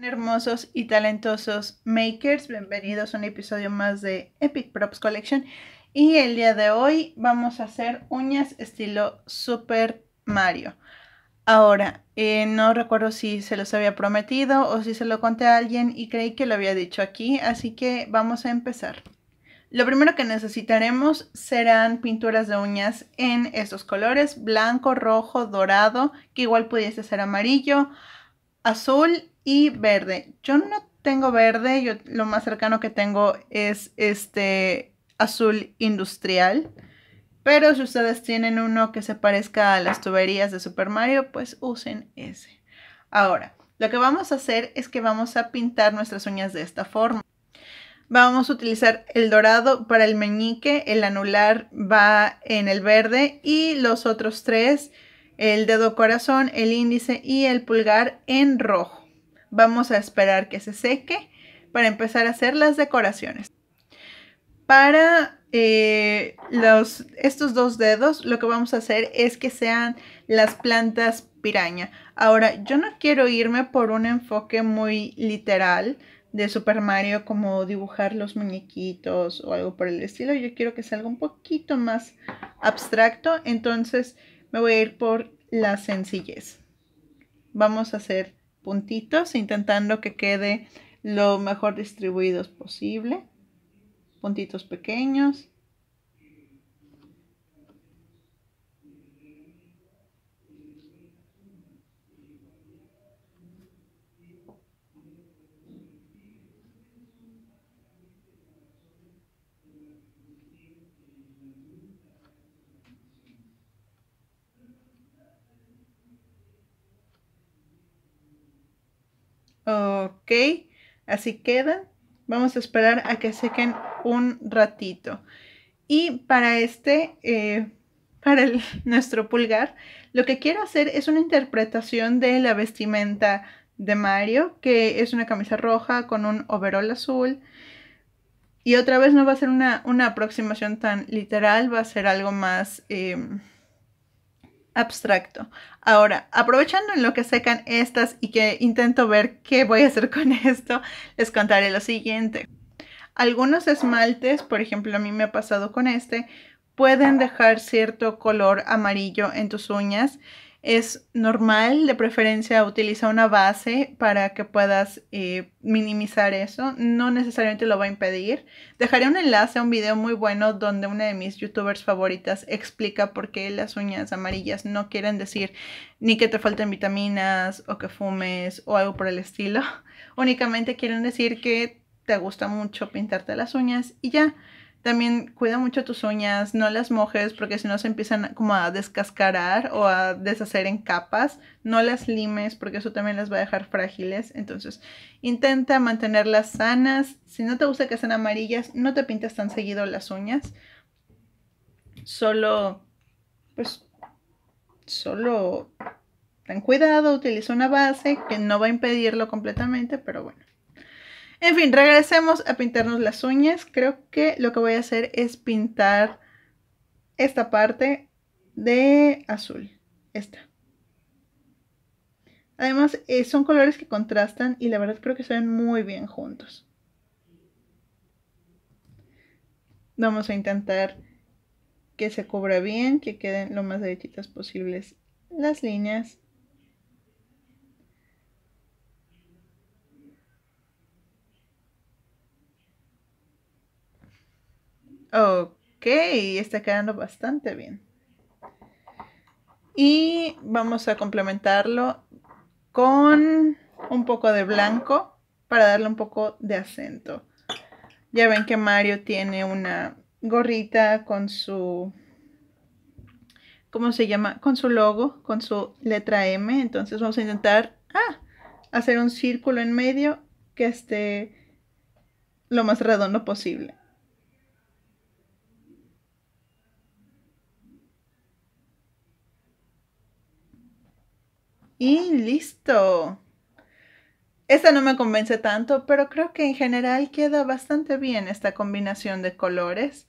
Hermosos y talentosos makers, bienvenidos a un episodio más de Epic Props Collection. Y el día de hoy vamos a hacer uñas estilo Super Mario. Ahora, eh, no recuerdo si se los había prometido o si se lo conté a alguien y creí que lo había dicho aquí, así que vamos a empezar. Lo primero que necesitaremos serán pinturas de uñas en estos colores, blanco, rojo, dorado, que igual pudiese ser amarillo, azul y verde. Yo no tengo verde, yo lo más cercano que tengo es este azul industrial. Pero si ustedes tienen uno que se parezca a las tuberías de Super Mario, pues usen ese. Ahora, lo que vamos a hacer es que vamos a pintar nuestras uñas de esta forma. Vamos a utilizar el dorado para el meñique, el anular va en el verde y los otros tres, el dedo corazón, el índice y el pulgar en rojo. Vamos a esperar que se seque para empezar a hacer las decoraciones. Para eh, los, estos dos dedos lo que vamos a hacer es que sean las plantas piraña. Ahora, yo no quiero irme por un enfoque muy literal de Super Mario como dibujar los muñequitos o algo por el estilo. Yo quiero que sea algo un poquito más abstracto, entonces me voy a ir por la sencillez. Vamos a hacer puntitos, intentando que quede lo mejor distribuidos posible. Puntitos pequeños. Ok, así queda. Vamos a esperar a que sequen un ratito. Y para este, eh, para nuestro pulgar, lo que quiero hacer es una interpretación de la vestimenta de Mario, que es una camisa roja con un overol azul. Y otra vez no va a ser una, aproximación tan literal, va a ser algo más... Em, abstracto. Ahora, aprovechando en lo que secan estas y que intento ver qué voy a hacer con esto, les contaré lo siguiente. Algunos esmaltes, por ejemplo, a mí me ha pasado con este, pueden dejar cierto color amarillo en tus uñas es normal, de preferencia utiliza una base para que puedas eh, minimizar eso, no necesariamente lo va a impedir. Dejaré un enlace a un video muy bueno donde una de mis youtubers favoritas explica por qué las uñas amarillas no quieren decir ni que te falten vitaminas o que fumes o algo por el estilo, únicamente quieren decir que te gusta mucho pintarte las uñas y ya. También cuida mucho tus uñas, no las mojes porque si no se empiezan como a descascarar o a deshacer en capas. No las limes porque eso también las va a dejar frágiles. Entonces, intenta mantenerlas sanas. Si no te gusta que sean amarillas, no te pintes tan seguido las uñas. Solo, pues, solo ten cuidado, utiliza una base que no va a impedirlo completamente, pero bueno. En fin, regresemos a pintarnos las uñas. Creo que lo que voy a hacer es pintar esta parte de azul. Esta. Además, eh, son colores que contrastan y la verdad creo que se ven muy bien juntos. Vamos a intentar que se cubra bien, que queden lo más derechitas posibles las líneas. Ok, está quedando bastante bien. Y vamos a complementarlo con un poco de blanco para darle un poco de acento. Ya ven que Mario tiene una gorrita con su, ¿cómo se llama? Con su logo, con su letra M. Entonces vamos a intentar ah, hacer un círculo en medio que esté lo más redondo posible. Y listo. Esta no me convence tanto, pero creo que en general queda bastante bien esta combinación de colores.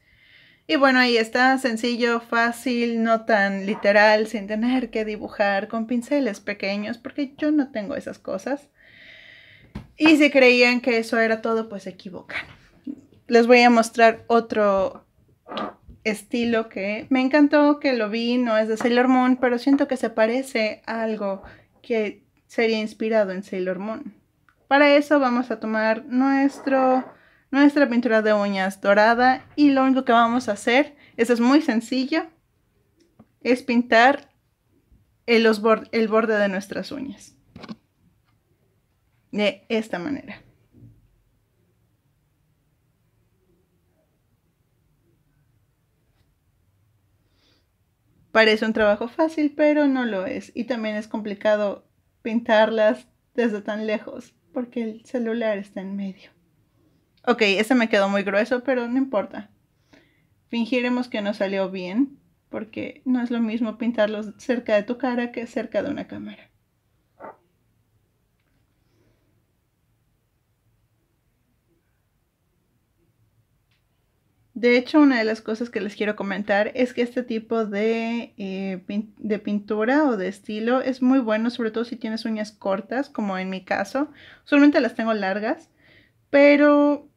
Y bueno, ahí está, sencillo, fácil, no tan literal, sin tener que dibujar con pinceles pequeños, porque yo no tengo esas cosas. Y si creían que eso era todo, pues se equivocan. Les voy a mostrar otro estilo que me encantó, que lo vi, no es de Sailor Moon, pero siento que se parece a algo que sería inspirado en Sailor Moon. Para eso vamos a tomar nuestro, nuestra pintura de uñas dorada y lo único que vamos a hacer, eso es muy sencillo, es pintar el, el borde de nuestras uñas. De esta manera. Parece un trabajo fácil, pero no lo es. Y también es complicado pintarlas desde tan lejos, porque el celular está en medio. Ok, ese me quedó muy grueso, pero no importa. Fingiremos que no salió bien, porque no es lo mismo pintarlos cerca de tu cara que cerca de una cámara. De hecho, una de las cosas que les quiero comentar es que este tipo de, eh, de, pintura o de estilo es muy bueno, sobre todo si tienes uñas cortas, como en mi caso. Solamente las tengo largas, pero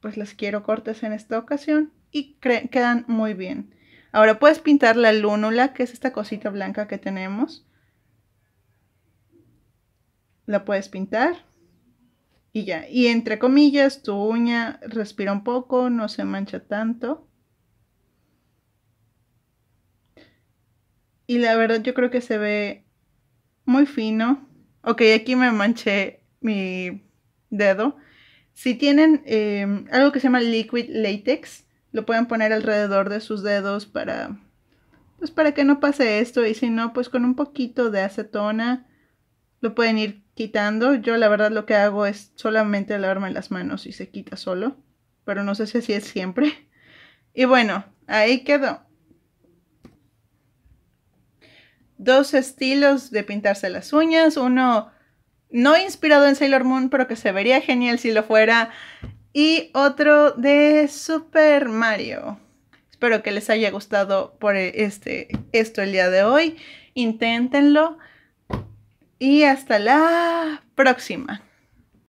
pues las quiero cortas en esta ocasión y quedan muy bien. Ahora puedes pintar la lúnula, que es esta cosita blanca que tenemos. La puedes pintar y ya, y entre comillas, tu uña respira un poco, no se mancha tanto. Y la verdad yo creo que se ve muy fino. Ok, aquí me manché mi dedo. Si tienen em, algo que se llama liquid latex, lo pueden poner alrededor de sus dedos para, pues para que no pase esto. Y si no, pues con un poquito de acetona lo pueden ir quitando. Yo la verdad lo que hago es solamente lavarme las manos y se quita solo. Pero no sé si así es siempre. Y bueno, ahí quedó. Dos estilos de pintarse las uñas. Uno no inspirado en Sailor Moon, pero que se vería genial si lo fuera. Y otro de Super Mario. Espero que les haya gustado por e-, este, esto el día de hoy. Inténtenlo y hasta la próxima.